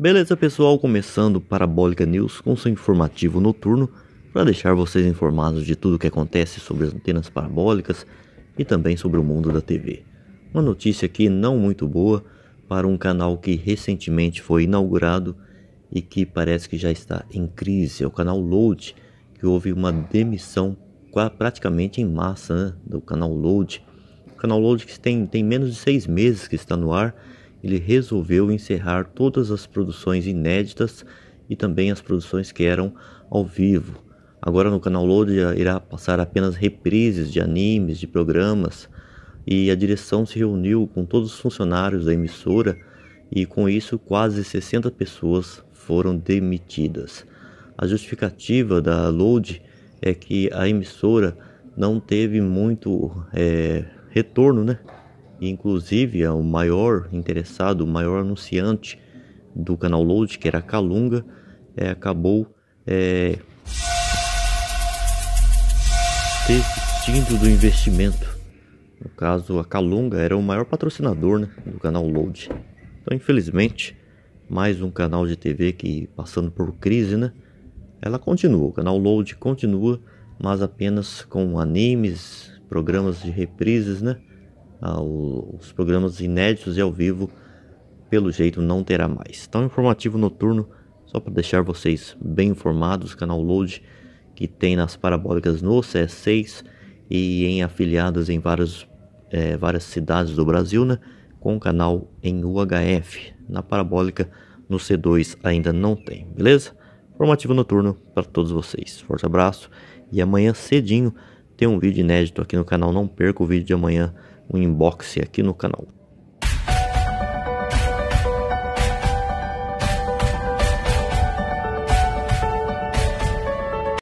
Beleza, pessoal? Começando Parabólica News com seu informativo noturno para deixar vocês informados de tudo o que acontece sobre as antenas parabólicas e também sobre o mundo da TV. Uma notícia aqui não muito boa para um canal que recentemente foi inaugurado e que parece que já está em crise. É o canal Load, que houve uma demissão praticamente em massa né, do canal Load. O canal Load que tem, tem menos de seis meses que está no ar ele resolveu encerrar todas as produções inéditas e também as produções que eram ao vivo. Agora no canal Load irá passar apenas reprises de animes, de programas, e a direção se reuniu com todos os funcionários da emissora e com isso quase 60 pessoas foram demitidas. A justificativa da Load é que a emissora não teve muito é, retorno, né? inclusive é o maior interessado, o maior anunciante do canal Load, que era a Calunga, é, acabou é, desistindo do investimento. No caso, a Calunga era o maior patrocinador né, do canal Load. Então, infelizmente, mais um canal de TV que passando por crise, né? Ela continua, o canal Load continua, mas apenas com animes, programas de reprises, né? Ah, os programas inéditos e ao vivo, pelo jeito não terá mais. Então, informativo noturno, só para deixar vocês bem informados, canal Load que tem nas parabólicas no CS6 e em afiliadas em várias, é, eh, várias cidades do Brasil, né? Com o canal em UHF. Na parabólica no C2 ainda não tem, beleza? Formativo noturno para todos vocês. Forte abraço e amanhã cedinho tem um vídeo inédito aqui no canal. Não perca o vídeo de amanhã um inbox aqui no canal.